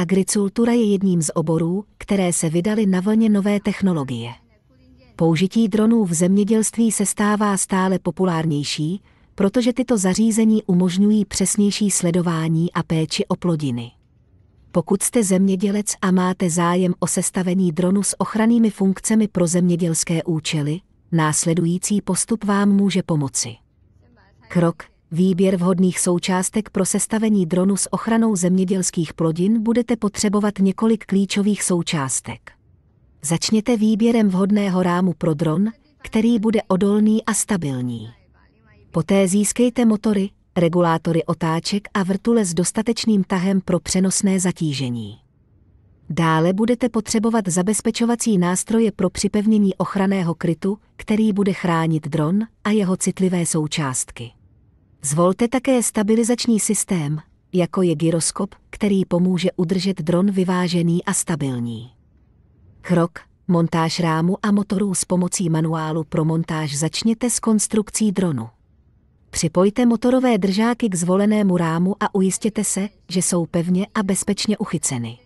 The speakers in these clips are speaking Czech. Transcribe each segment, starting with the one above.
Agricultura je jedním z oborů, které se vydaly na vlně nové technologie. Použití dronů v zemědělství se stává stále populárnější, protože tyto zařízení umožňují přesnější sledování a péči o plodiny. Pokud jste zemědělec a máte zájem o sestavení dronu s ochrannými funkcemi pro zemědělské účely, následující postup vám může pomoci. Krok Výběr vhodných součástek pro sestavení dronu s ochranou zemědělských plodin budete potřebovat několik klíčových součástek. Začněte výběrem vhodného rámu pro dron, který bude odolný a stabilní. Poté získejte motory, regulátory otáček a vrtule s dostatečným tahem pro přenosné zatížení. Dále budete potřebovat zabezpečovací nástroje pro připevnění ochranného krytu, který bude chránit dron a jeho citlivé součástky. Zvolte také stabilizační systém, jako je gyroskop, který pomůže udržet dron vyvážený a stabilní. Krok, montáž rámu a motorů s pomocí manuálu pro montáž začněte s konstrukcí dronu. Připojte motorové držáky k zvolenému rámu a ujistěte se, že jsou pevně a bezpečně uchyceny.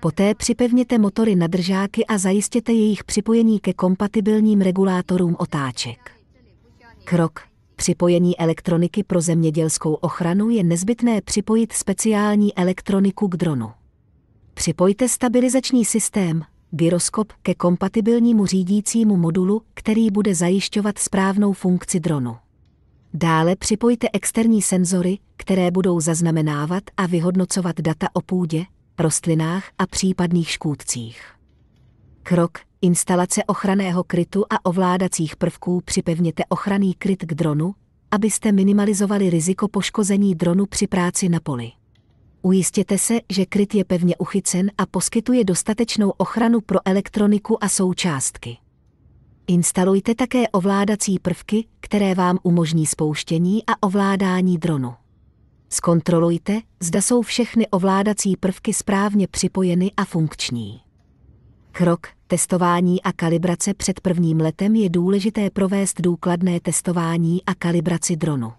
Poté připevněte motory na držáky a zajistěte jejich připojení ke kompatibilním regulátorům otáček. Krok připojení elektroniky pro zemědělskou ochranu je nezbytné připojit speciální elektroniku k dronu. Připojte stabilizační systém, gyroskop, ke kompatibilnímu řídícímu modulu, který bude zajišťovat správnou funkci dronu. Dále připojte externí senzory, které budou zaznamenávat a vyhodnocovat data o půdě, rostlinách a případných škůdcích. Krok, instalace ochranného krytu a ovládacích prvků připevněte ochranný kryt k dronu, abyste minimalizovali riziko poškození dronu při práci na poli. Ujistěte se, že kryt je pevně uchycen a poskytuje dostatečnou ochranu pro elektroniku a součástky. Instalujte také ovládací prvky, které vám umožní spouštění a ovládání dronu. Zkontrolujte, zda jsou všechny ovládací prvky správně připojeny a funkční krok, testování a kalibrace před prvním letem je důležité provést důkladné testování a kalibraci dronu.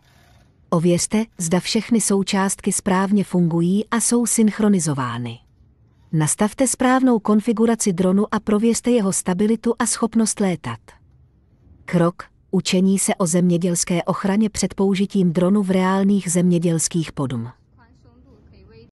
Ověřte, zda všechny součástky správně fungují a jsou synchronizovány. Nastavte správnou konfiguraci dronu a prověřte jeho stabilitu a schopnost létat. Krok učení se o zemědělské ochraně před použitím dronu v reálných zemědělských podmínkách.